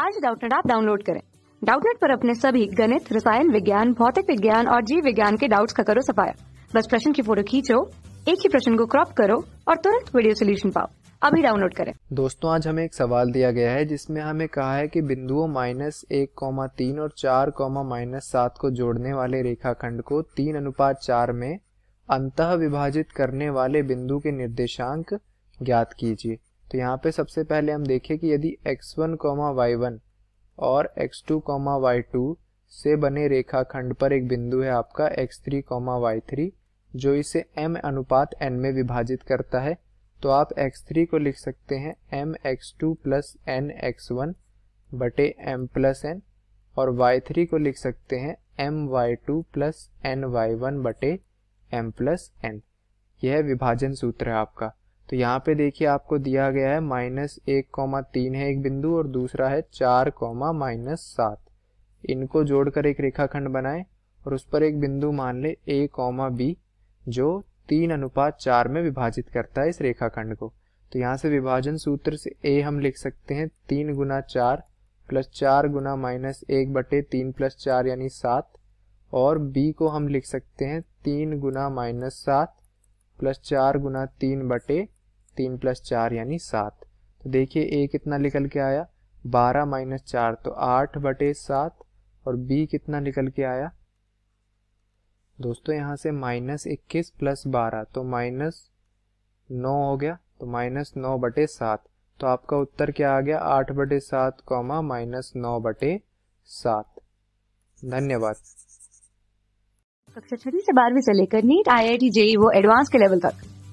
आज डाउटनेट आप डाउनलोड करें डाउटनेट पर अपने सभी गणित रसायन विज्ञान भौतिक विज्ञान और जीव विज्ञान के डाउट्स का करो सफाया बस प्रश्न की फोटो खींचो एक ही प्रश्न को क्रॉप करो और तुरंत वीडियो सोल्यूशन पाओ अभी डाउनलोड करें दोस्तों आज हमें एक सवाल दिया गया है जिसमें हमें कहा है कि बिंदुओं माइनस एक कौमा तीन और चार कौमा माइनस सात को जोड़ने वाले रेखाखंड को तीन अनुपात चार में अंत विभाजित करने वाले बिंदु के निर्देशांक ज्ञात कीजिए तो यहाँ पे सबसे पहले हम देखें कि यदि x1 कॉमा वाई और x2 कॉमा वाई से बने रेखाखंड पर एक बिंदु है आपका x3 कॉमा वाई जो इसे m अनुपात n में विभाजित करता है तो आप x3 को लिख सकते हैं M X two plus N X one बटे एम प्लस एन और y3 को लिख सकते हैं M Y two plus N Y one बटे एम प्लस एन यह विभाजन सूत्र है आपका तो यहाँ पे देखिए आपको दिया गया है माइनस एक कौमा तीन है एक बिंदु और दूसरा है चार कौमा माइनस सात इनको जोड़कर एक रेखाखंड बनाएं और उस पर एक बिंदु मान ले ए कौमा बी जो तीन अनुपात चार में विभाजित करता है इस रेखाखंड को तो यहाँ से विभाजन सूत्र से ए हम लिख सकते हैं तीन गुना चार प्लस चार गुना माइनस एक बटे तीन प्लस चार यानी सात और बी को हम लिख सकते हैं तीन गुना माइनस सात प्लस चार गुना तीन बटे तीन प्लस चार यानी सात तो देखिए ए कितना निकल के आया बारह माइनस चार तो आठ बटे सात और बी कितना निकल के आया दोस्तों यहां से माइनस इक्कीस प्लस बारह तो माइनस नौ हो गया तो माइनस नौ बटे सात तो आपका उत्तर क्या आ गया आठ बटे सात कौमा माइनस नौ बटे सात धन्यवाद कक्षा छठी से बारहवीं से लेकर NEET I I T JEE वो एडवांस के लेवल तक